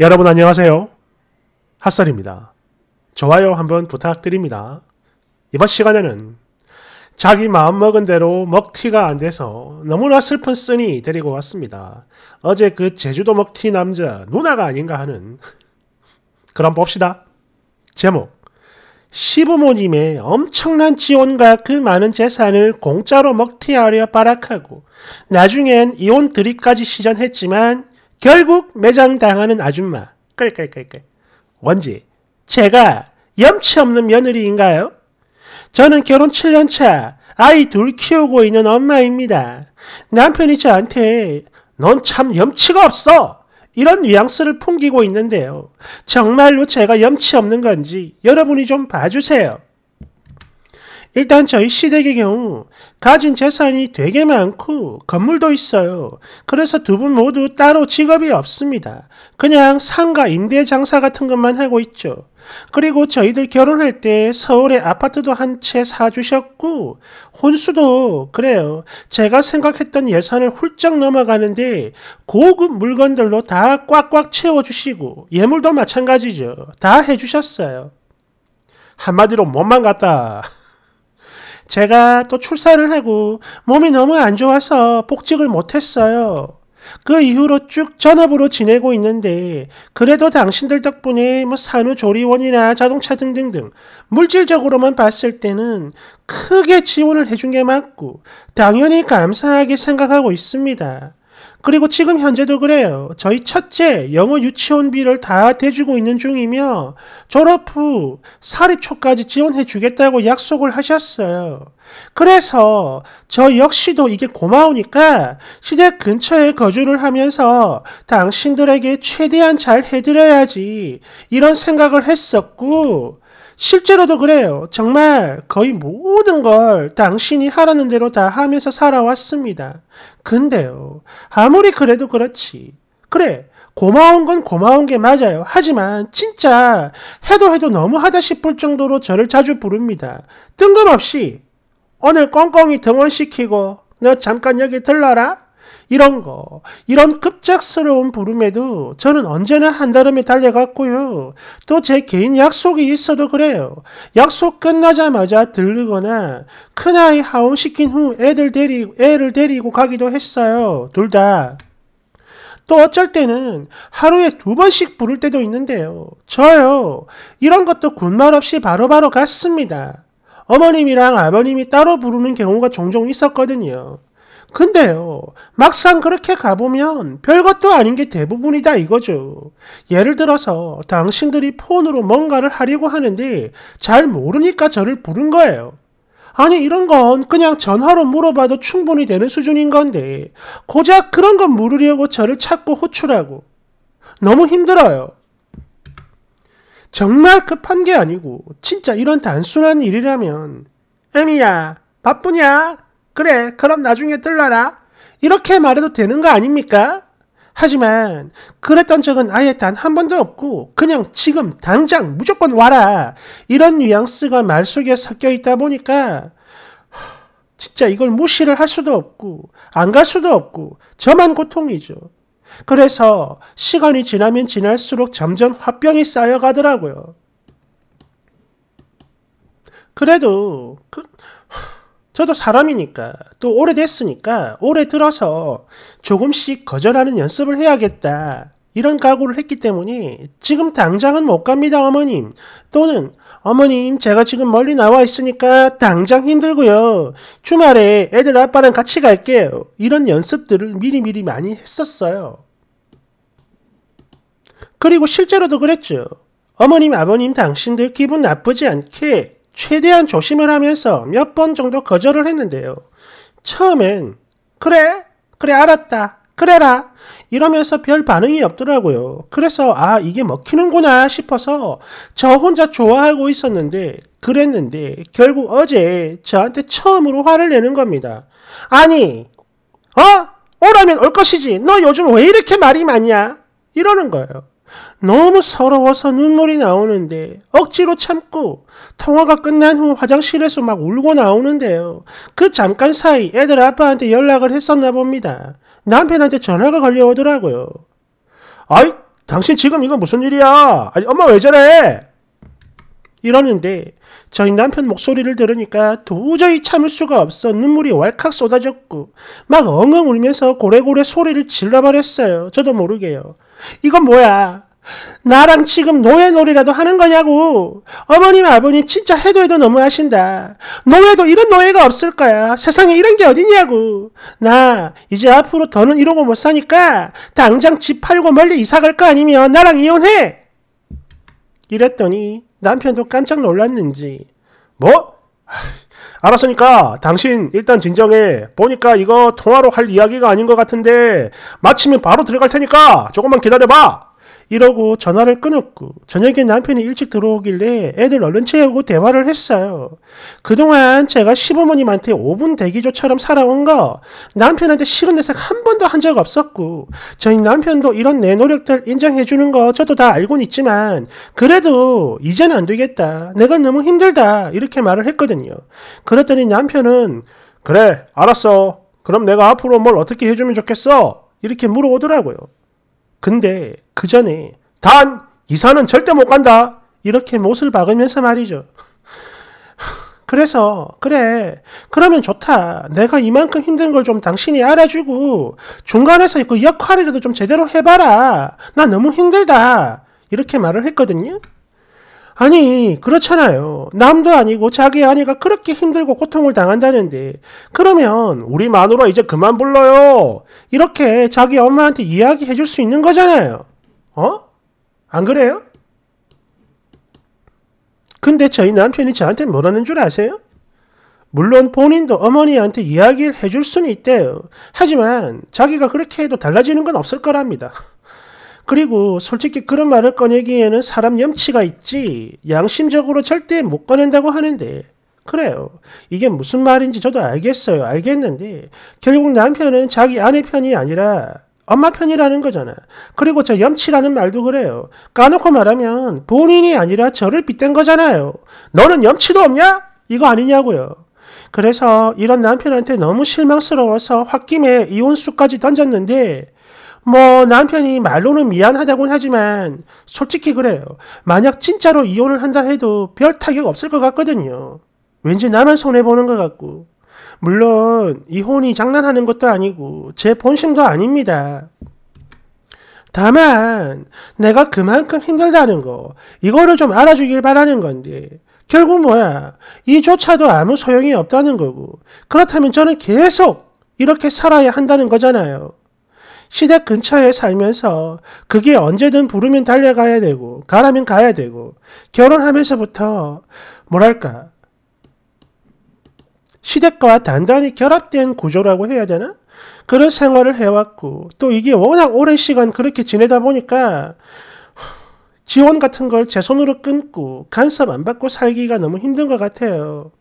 여러분 안녕하세요. 핫설입니다. 좋아요 한번 부탁드립니다. 이번 시간에는 자기 마음먹은 대로 먹튀가 안 돼서 너무나 슬픈 쓰니 데리고 왔습니다. 어제 그 제주도 먹튀 남자 누나가 아닌가 하는 그럼 봅시다. 제목 시부모님의 엄청난 지원과 그 많은 재산을 공짜로 먹튀하려 발악하고 나중엔 이혼 드립까지 시전했지만 결국 매장 당하는 아줌마. 끌끌끌끌. 뭔지 제가 염치 없는 며느리인가요? 저는 결혼 7년차 아이 둘 키우고 있는 엄마입니다. 남편이 저한테 넌 참 염치가 없어! 이런 뉘앙스를 풍기고 있는데요. 정말로 제가 염치 없는 건지 여러분이 좀 봐주세요. 일단 저희 시댁의 경우 가진 재산이 되게 많고 건물도 있어요. 그래서 두 분 모두 따로 직업이 없습니다. 그냥 상가 임대 장사 같은 것만 하고 있죠. 그리고 저희들 결혼할 때 서울에 아파트도 한 채 사주셨고 혼수도 그래요. 제가 생각했던 예산을 훌쩍 넘어가는데 고급 물건들로 다 꽉꽉 채워주시고 예물도 마찬가지죠. 다 해주셨어요. 한마디로 몸만 같다. 제가 또 출산을 하고 몸이 너무 안 좋아서 복직을 못했어요. 그 이후로 쭉 전업으로 지내고 있는데 그래도 당신들 덕분에 뭐 산후조리원이나 자동차 등등등 물질적으로만 봤을 때는 크게 지원을 해준 게 맞고 당연히 감사하게 생각하고 있습니다. 그리고 지금 현재도 그래요. 저희 첫째 영어 유치원비를 다 대주고 있는 중이며 졸업 후 사립초까지 지원해 주겠다고 약속을 하셨어요. 그래서 저 역시도 이게 고마우니까 시댁 근처에 거주를 하면서 당신들에게 최대한 잘 해드려야지 이런 생각을 했었고 실제로도 그래요. 정말 거의 모든 걸 당신이 하라는 대로 다 하면서 살아왔습니다. 근데요. 아무리 그래도 그렇지. 그래. 고마운 건 고마운 게 맞아요. 하지만 진짜 해도 해도 너무하다 싶을 정도로 저를 자주 부릅니다. 뜬금없이 오늘 꽁꽁이 등원시키고 너 잠깐 여기 들러라. 이런 거, 이런 급작스러운 부름에도 저는 언제나 한달음에 달려갔고요. 또 제 개인 약속이 있어도 그래요. 약속 끝나자마자 들르거나 큰아이 하원시킨 후 애들 데리 애를 데리고 가기도 했어요. 둘 다. 또 어쩔 때는 하루에 두 번씩 부를 때도 있는데요. 저요. 이런 것도 군말 없이 바로바로 바로 갔습니다. 어머님이랑 아버님이 따로 부르는 경우가 종종 있었거든요. 근데요, 막상 그렇게 가보면 별것도 아닌 게 대부분이다 이거죠. 예를 들어서 당신들이 폰으로 뭔가를 하려고 하는데 잘 모르니까 저를 부른 거예요. 아니 이런 건 그냥 전화로 물어봐도 충분히 되는 수준인 건데 고작 그런 건 물으려고 저를 찾고 호출하고 너무 힘들어요. 정말 급한 게 아니고 진짜 이런 단순한 일이라면 애미야 바쁘냐? 그래, 그럼 나중에 뜰라라. 이렇게 말해도 되는 거 아닙니까? 하지만 그랬던 적은 아예 단 한 번도 없고 그냥 지금 당장 무조건 와라 이런 뉘앙스가 말 속에 섞여 있다 보니까 진짜 이걸 무시를 할 수도 없고 안 갈 수도 없고 저만 고통이죠. 그래서 시간이 지나면 지날수록 점점 화병이 쌓여가더라고요. 그래도 그 저도 사람이니까 또 오래됐으니까 오래 들어서 조금씩 거절하는 연습을 해야겠다. 이런 각오를 했기 때문에 지금 당장은 못 갑니다, 어머님. 또는 어머님, 제가 지금 멀리 나와 있으니까 당장 힘들고요. 주말에 애들 아빠랑 같이 갈게요. 이런 연습들을 미리미리 많이 했었어요. 그리고 실제로도 그랬죠. 어머님, 아버님, 당신들 기분 나쁘지 않게 최대한 조심을 하면서 몇 번 정도 거절을 했는데요. 처음엔 그래 그래 알았다 그래라 이러면서 별 반응이 없더라고요. 그래서 아 이게 먹히는구나 싶어서 저 혼자 좋아하고 있었는데 그랬는데 결국 어제 저한테 처음으로 화를 내는 겁니다. 아니 어? 오라면 올 것이지 너 요즘 왜 이렇게 말이 많냐 이러는 거예요. 너무 서러워서 눈물이 나오는데 억지로 참고 통화가 끝난 후 화장실에서 막 울고 나오는데요. 그 잠깐 사이 애들 아빠한테 연락을 했었나 봅니다. 남편한테 전화가 걸려오더라고요. 아이 당신 지금 이거 무슨 일이야? 아니 엄마 왜 저래? 이러는데 저희 남편 목소리를 들으니까 도저히 참을 수가 없어 눈물이 왈칵 쏟아졌고 막 엉엉 울면서 고래고래 소리를 질러버렸어요. 저도 모르게요. 이건 뭐야? 나랑 지금 노예놀이라도 하는 거냐고. 어머님, 아버님 진짜 해도 해도 너무 하신다. 노예도 이런 노예가 없을 거야. 세상에 이런 게 어딨냐고. 나 이제 앞으로 더는 이러고 못 사니까 당장 집 팔고 멀리 이사 갈 거 아니면 나랑 이혼해. 이랬더니 남편도 깜짝 놀랐는지 뭐? 알았으니까 당신 일단 진정해. 보니까 이거 통화로 할 이야기가 아닌 것 같은데 마치면 바로 들어갈 테니까 조금만 기다려봐. 이러고 전화를 끊었고 저녁에 남편이 일찍 들어오길래 애들 얼른 채우고 대화를 했어요. 그동안 제가 시부모님한테 5분 대기조처럼 살아온 거 남편한테 싫은 내색 한 번도 한 적 없었고 저희 남편도 이런 내 노력들 인정해주는 거 저도 다 알고는 있지만 그래도 이제는 안 되겠다. 내가 너무 힘들다. 이렇게 말을 했거든요. 그랬더니 남편은 그래 알았어. 그럼 내가 앞으로 뭘 어떻게 해주면 좋겠어? 이렇게 물어오더라고요. 근데 그 전에 단 이사는 절대 못 간다. 이렇게 못을 박으면서 말이죠. 그래서 그래 그러면 좋다 내가 이만큼 힘든 걸 좀 당신이 알아주고 중간에서 그 역할이라도 좀 제대로 해봐라 나 너무 힘들다 이렇게 말을 했거든요 아니, 그렇잖아요. 남도 아니고 자기 아내가 그렇게 힘들고 고통을 당한다는데, 그러면 우리 마누라 이제 그만 불러요. 이렇게 자기 엄마한테 이야기해 줄 수 있는 거잖아요. 어? 안 그래요? 근데 저희 남편이 저한테 뭐라는 줄 아세요? 물론 본인도 어머니한테 이야기를 해줄 수는 있대요. 하지만 자기가 그렇게 해도 달라지는 건 없을 거랍니다. 그리고 솔직히 그런 말을 꺼내기에는 사람 염치가 있지 양심적으로 절대 못 꺼낸다고 하는데 그래요. 이게 무슨 말인지 저도 알겠어요. 알겠는데 결국 남편은 자기 아내 편이 아니라 엄마 편이라는 거잖아. 그리고 저 염치라는 말도 그래요. 까놓고 말하면 본인이 아니라 저를 빗댄 거잖아요. 너는 염치도 없냐? 이거 아니냐고요. 그래서 이런 남편한테 너무 실망스러워서 홧김에 이혼수까지 던졌는데 뭐 남편이 말로는 미안하다고는 하지만 솔직히 그래요. 만약 진짜로 이혼을 한다 해도 별 타격 없을 것 같거든요. 왠지 나만 손해보는 것 같고. 물론 이혼이 장난하는 것도 아니고 제 본심도 아닙니다. 다만 내가 그만큼 힘들다는 거 이거를 좀 알아주길 바라는 건데 결국 뭐야 이조차도 아무 소용이 없다는 거고 그렇다면 저는 계속 이렇게 살아야 한다는 거잖아요. 시댁 근처에 살면서 그게 언제든 부르면 달려가야 되고 가라면 가야 되고 결혼하면서부터 뭐랄까 시댁과 단단히 결합된 구조라고 해야 되나? 그런 생활을 해왔고 또 이게 워낙 오랜 시간 그렇게 지내다 보니까 지원 같은 걸 제 손으로 끊고 간섭 안 받고 살기가 너무 힘든 것 같아요.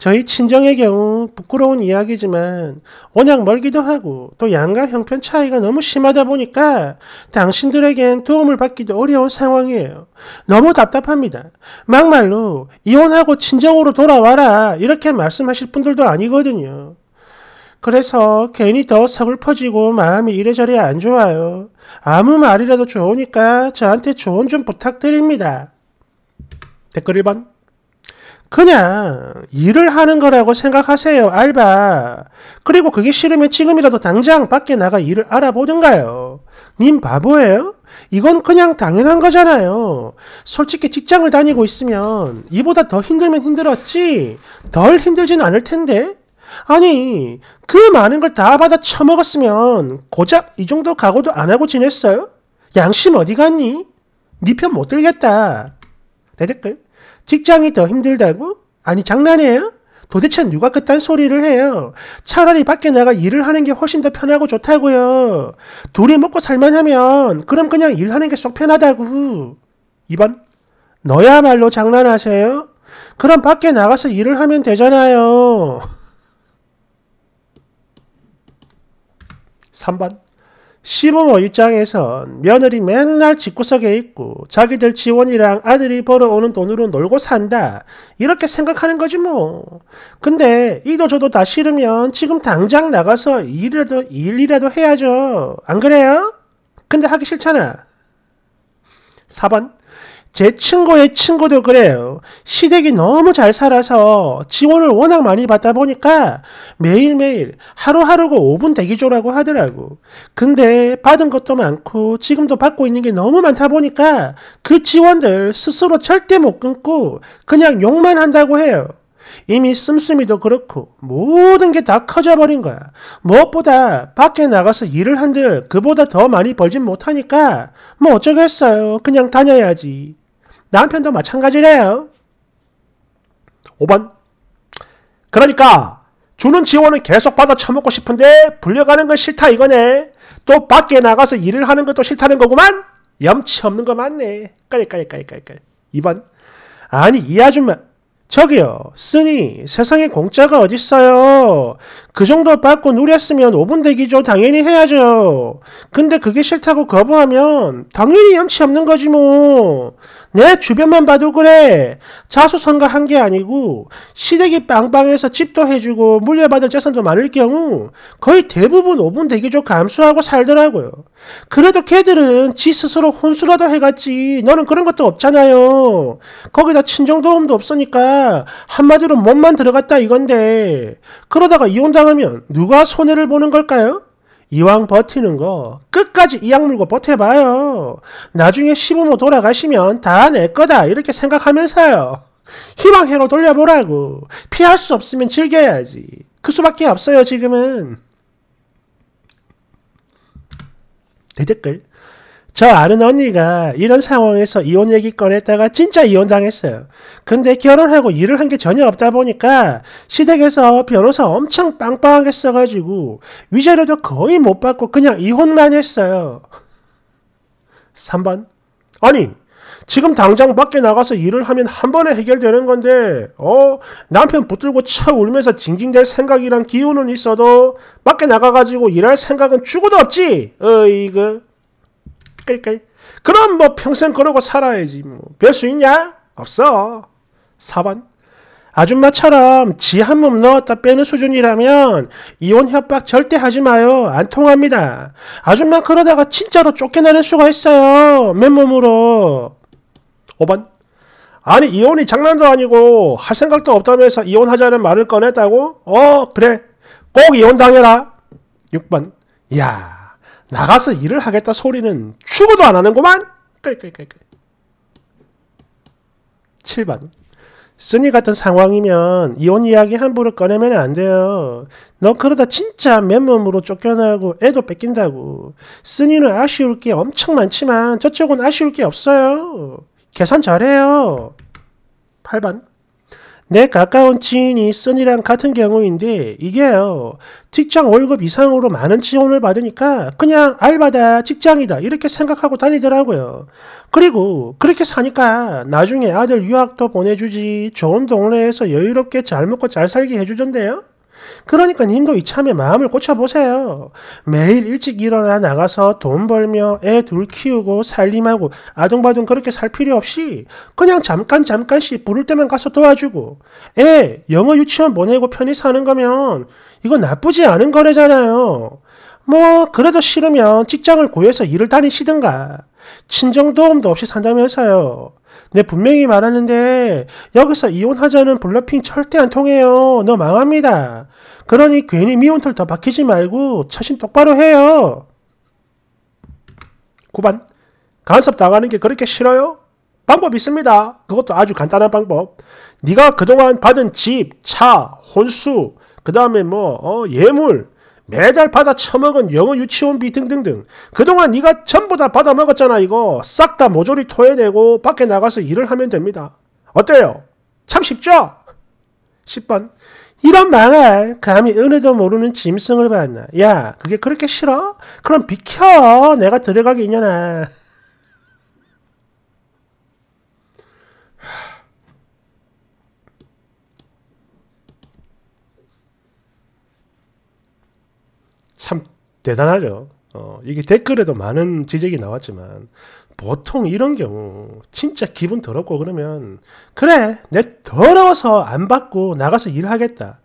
저희 친정의 경우 부끄러운 이야기지만 워낙 멀기도 하고 또 양가 형편 차이가 너무 심하다 보니까 당신들에겐 도움을 받기도 어려운 상황이에요. 너무 답답합니다. 막말로 이혼하고 친정으로 돌아와라 이렇게 말씀하실 분들도 아니거든요. 그래서 괜히 더 서글퍼지고 마음이 이래저래 안 좋아요. 아무 말이라도 좋으니까 저한테 조언 좀 부탁드립니다. 댓글 1번 그냥 일을 하는 거라고 생각하세요. 알바. 그리고 그게 싫으면 지금이라도 당장 밖에 나가 일을 알아보든가요. 님 바보예요? 이건 그냥 당연한 거잖아요. 솔직히 직장을 다니고 있으면 이보다 더 힘들면 힘들었지 덜 힘들진 않을 텐데. 아니 그 많은 걸 다 받아 처먹었으면 고작 이 정도 각오도 안 하고 지냈어요? 양심 어디 갔니? 니 편못 네 들겠다. 대댓글. 직장이 더 힘들다고? 아니 장난이에요? 도대체 누가 그딴 소리를 해요? 차라리 밖에 나가 일을 하는 게 훨씬 더 편하고 좋다고요. 둘이 먹고 살만 하면 그럼 그냥 일하는 게 쏙 편하다고. 2번 너야말로 장난하세요? 그럼 밖에 나가서 일을 하면 되잖아요. 3번 시부모 입장에선 며느리 맨날 집구석에 있고 자기들 지원이랑 아들이 벌어오는 돈으로 놀고 산다 이렇게 생각하는 거지 뭐 근데 이도 저도 다 싫으면 지금 당장 나가서 일이라도 일이라도 해야죠 안 그래요? 근데 하기 싫잖아 4번 제 친구의 친구도 그래요. 시댁이 너무 잘 살아서 지원을 워낙 많이 받다 보니까 매일매일 하루하루가 5분 대기조라고 하더라고. 근데 받은 것도 많고 지금도 받고 있는 게 너무 많다 보니까 그 지원들 스스로 절대 못 끊고 그냥 욕만 한다고 해요. 이미 씀씀이도 그렇고 모든 게 다 커져버린 거야. 무엇보다 밖에 나가서 일을 한들 그보다 더 많이 벌진 못하니까 뭐 어쩌겠어요. 그냥 다녀야지. 남편도 마찬가지래요. 5번 그러니까 주는 지원은 계속 받아 처먹고 싶은데 불려가는 건 싫다 이거네. 또 밖에 나가서 일을 하는 것도 싫다는 거구만. 염치 없는 거 맞네. 깔깔깔깔깔. 2번 아니 이 아줌마 저기요 쓰니 세상에 공짜가 어딨어요 그 정도 받고 누렸으면 5분 대기죠. 당연히 해야죠. 근데 그게 싫다고 거부하면 당연히 염치 없는 거지 뭐. 내 주변만 봐도 그래. 자수성가 한 게 아니고 시댁이 빵빵해서 집도 해주고 물려받을 재산도 많을 경우 거의 대부분 5분 대기죠 감수하고 살더라고요. 그래도 걔들은 지 스스로 혼수라도 해갔지. 너는 그런 것도 없잖아요. 거기다 친정 도움도 없으니까 한마디로 몸만 들어갔다 이건데 그러다가 이혼도 당하면 누가 손해를 보는 걸까요? 이왕 버티는 거 끝까지 이악 물고 버텨봐요. 나중에 시부모 돌아가시면 다 내 거다 이렇게 생각하면서요. 희망해로 돌려보라고. 피할 수 없으면 즐겨야지. 그 수밖에 없어요 지금은. 대댓글 저 아는 언니가 이런 상황에서 이혼 얘기 꺼냈다가 진짜 이혼당했어요. 근데 결혼하고 일을 한 게 전혀 없다 보니까 시댁에서 변호사 엄청 빵빵하게 써가지고 위자료도 거의 못 받고 그냥 이혼만 했어요. 3번. 아니, 지금 당장 밖에 나가서 일을 하면 한 번에 해결되는 건데, 어, 남편 붙들고 쳐 울면서 징징댈 생각이란 기운은 있어도 밖에 나가가지고 일할 생각은 죽어도 없지! 어이그. 끌끌끌. 그럼 뭐 평생 그러고 살아야지. 뭐. 별수 있냐? 없어. 4번. 아줌마처럼 지 한 몸 넣었다 빼는 수준이라면 이혼 협박 절대 하지 마요. 안 통합니다. 아줌마 그러다가 진짜로 쫓겨나는 수가 있어요. 맨몸으로. 5번. 아니 이혼이 장난도 아니고 할 생각도 없다면서 이혼하자는 말을 꺼냈다고? 어 그래 꼭 이혼당해라. 6번. 야 나가서 일을 하겠다 소리는 죽어도 안 하는구만. 7번. 쓰니 같은 상황이면 이혼 이야기 함부로 꺼내면 안 돼요. 너 그러다 진짜 맨몸으로 쫓겨나고 애도 뺏긴다고. 쓰니는 아쉬울 게 엄청 많지만 저쪽은 아쉬울 게 없어요. 계산 잘해요. 8번. 내 가까운 지인이 쓴이랑 같은 경우인데 이게요. 직장 월급 이상으로 많은 지원을 받으니까 그냥 알바다 직장이다 이렇게 생각하고 다니더라고요. 그리고 그렇게 사니까 나중에 아들 유학도 보내주지 좋은 동네에서 여유롭게 잘 먹고 잘 살게 해주던데요. 그러니까 님도 이참에 마음을 꽂혀보세요. 매일 일찍 일어나 나가서 돈 벌며 애 둘 키우고 살림하고 아둥바둥 그렇게 살 필요 없이 그냥 잠깐 잠깐씩 부를 때만 가서 도와주고 애 영어 유치원 보내고 편히 사는 거면 이거 나쁘지 않은 거래잖아요. 뭐 그래도 싫으면 직장을 구해서 일을 다니시든가 친정 도움도 없이 산다면서요. 내 분명히 말하는데 여기서 이혼하자는 블러핑 절대 안 통해요. 너 망합니다. 그러니 괜히 미혼털 더 박히지 말고 처신 똑바로 해요. 9반 간섭 당하는 게 그렇게 싫어요? 방법 있습니다. 그것도 아주 간단한 방법. 네가 그동안 받은 집, 차, 혼수, 그 다음에 뭐 어, 예물, 매달 받아 처먹은 영어 유치원비 등등등 그동안 네가 전부 다 받아 먹었잖아 이거 싹 다 모조리 토해내고 밖에 나가서 일을 하면 됩니다. 어때요? 참 쉽죠? 10번 이런 망할 감히 은혜도 모르는 짐승을 봤나 야 그게 그렇게 싫어? 그럼 비켜 내가 들어가기 인연아 대단하죠. 어, 이게 댓글에도 많은 지적이 나왔지만 보통 이런 경우 진짜 기분 더럽고 그러면 그래 내 더러워서 안 받고 나가서 일하겠다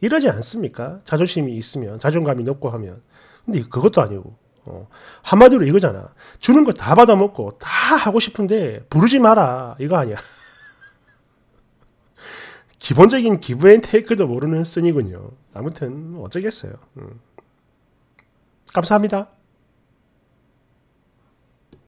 이러지 않습니까? 자존심이 있으면 자존감이 높고 하면 근데 그것도 아니고 어, 한마디로 이거잖아 주는 거 다 받아먹고 다 하고 싶은데 부르지 마라 이거 아니야 기본적인 기부 앤테이크도 모르는 쓴이군요 아무튼 어쩌겠어요 음. 감사합니다.